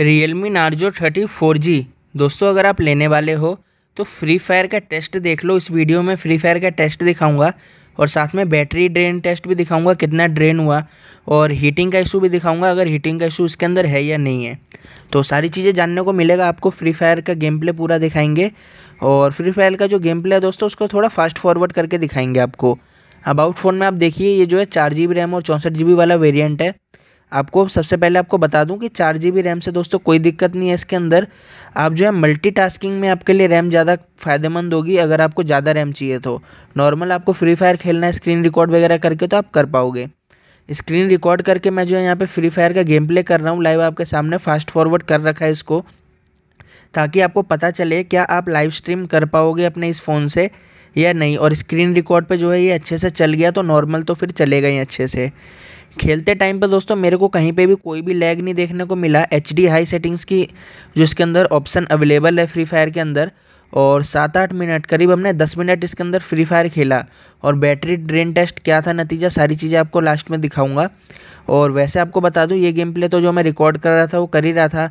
real realme Narzo thirty four G दोस्तों अगर आप लेने वाले हो तो फ्री फायर का टेस्ट देख लो इस वीडियो में फ्री फायर का टेस्ट दिखाऊंगा और साथ में बैटरी ड्रेन टेस्ट भी दिखाऊंगा कितना ड्रेन हुआ और हीटिंग का इशू भी दिखाऊंगा अगर हीटिंग का इशू इसके अंदर है या नहीं है तो सारी चीज़ें जानने को मिलेगा आपको फ्री फायर का गेम प्ले पूरा दिखाएंगे और फ्री फायर का जो गेम प्ले है दोस्तों उसको थोड़ा फास्ट फॉरवर्ड करके दिखाएंगे आपको अबाउट फ़ोन में आप देखिए ये जो है चार जी रैम और चौंसठ जी वाला वेरियंट है आपको सबसे पहले आपको बता दूं कि चार जी बी रैम से दोस्तों कोई दिक्कत नहीं है इसके अंदर आप जो है मल्टीटास्किंग में आपके लिए रैम ज़्यादा फ़ायदेमंद होगी अगर आपको ज़्यादा रैम चाहिए तो नॉर्मल आपको फ्री फायर खेलना है स्क्रीन रिकॉर्ड वगैरह करके तो आप कर पाओगे स्क्रीन रिकॉर्ड करके मैं जो है यहाँ पर फ्री फायर का गेम प्ले कर रहा हूँ लाइव आपके सामने फास्ट फॉरवर्ड कर रखा है इसको ताकि आपको पता चले क्या आप लाइव स्ट्रीम कर पाओगे अपने इस फ़ोन से या नहीं और स्क्रीन रिकॉर्ड पे जो है ये अच्छे से चल गया तो नॉर्मल तो फिर चलेगा ही अच्छे से खेलते टाइम पर दोस्तों मेरे को कहीं पे भी कोई भी लैग नहीं देखने को मिला एच हाई सेटिंग्स की जो इसके अंदर ऑप्शन अवेलेबल है फ्री फायर के अंदर और सात आठ मिनट करीब हमने दस मिनट इसके अंदर फ्री फायर खेला और बैटरी ड्रेन टेस्ट क्या था नतीजा सारी चीज़ें आपको लास्ट में दिखाऊंगा और वैसे आपको बता दूं ये गेम प्ले तो जो मैं रिकॉर्ड कर रहा था वो कर ही रहा था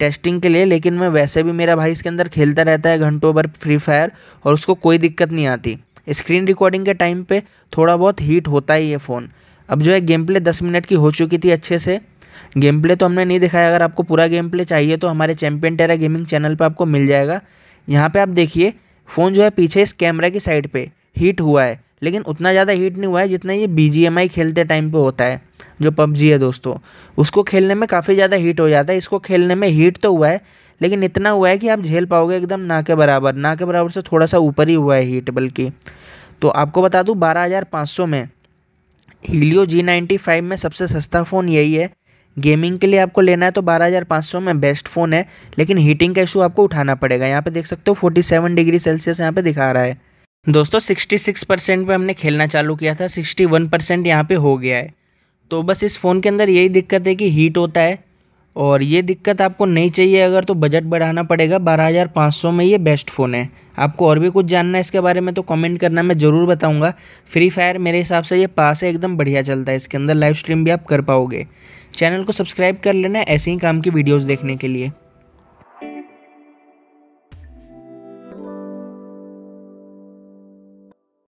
टेस्टिंग के लिए लेकिन मैं वैसे भी मेरा भाई इसके अंदर खेलता रहता है घंटों भर फ्री फायर और उसको कोई दिक्कत नहीं आती स्क्रीन रिकॉर्डिंग के टाइम पे थोड़ा बहुत हीट होता ही है फ़ोन अब जो है गेम प्ले दस मिनट की हो चुकी थी अच्छे से गेम प्ले तो हमने नहीं दिखाया अगर आपको पूरा गेम प्ले चाहिए तो हमारे चैम्पियन टेरा गेमिंग चैनल पर आपको मिल जाएगा यहाँ पर आप देखिए फ़ोन जो है पीछे इस कैमरा की साइड पर हीट हुआ है लेकिन उतना ज़्यादा हीट नहीं हुआ है जितना ये बी खेलते टाइम पे होता है जो पबजी है दोस्तों उसको खेलने में काफ़ी ज़्यादा हीट हो जाता है इसको खेलने में हीट तो हुआ है लेकिन इतना हुआ है कि आप झेल पाओगे एकदम ना के बराबर ना के बराबर से थोड़ा सा ऊपर ही हुआ है हीट बल्कि तो आपको बता दूँ बारह में हीलियो जी नाइन्टी फाइव में सबसे सस्ता फ़ोन यही है गेमिंग के लिए आपको लेना है तो 12,500 में बेस्ट फ़ोन है लेकिन हीटिंग का इशू आपको उठाना पड़ेगा यहाँ पे देख सकते हो 47 डिग्री सेल्सियस यहाँ पे दिखा रहा है दोस्तों 66 परसेंट पर हमने खेलना चालू किया था 61 परसेंट यहाँ पर हो गया है तो बस इस फ़ोन के अंदर यही दिक्कत है कि हीट होता है और ये दिक्कत आपको नहीं चाहिए अगर तो बजट बढ़ाना पड़ेगा 12,500 में ये बेस्ट फ़ोन है आपको और भी कुछ जानना है इसके बारे में तो कमेंट करना मैं ज़रूर बताऊंगा फ्री फायर मेरे हिसाब से ये पास है एकदम बढ़िया चलता है इसके अंदर लाइव स्ट्रीम भी आप कर पाओगे चैनल को सब्सक्राइब कर लेना ऐसे ही काम की वीडियोज़ देखने के लिए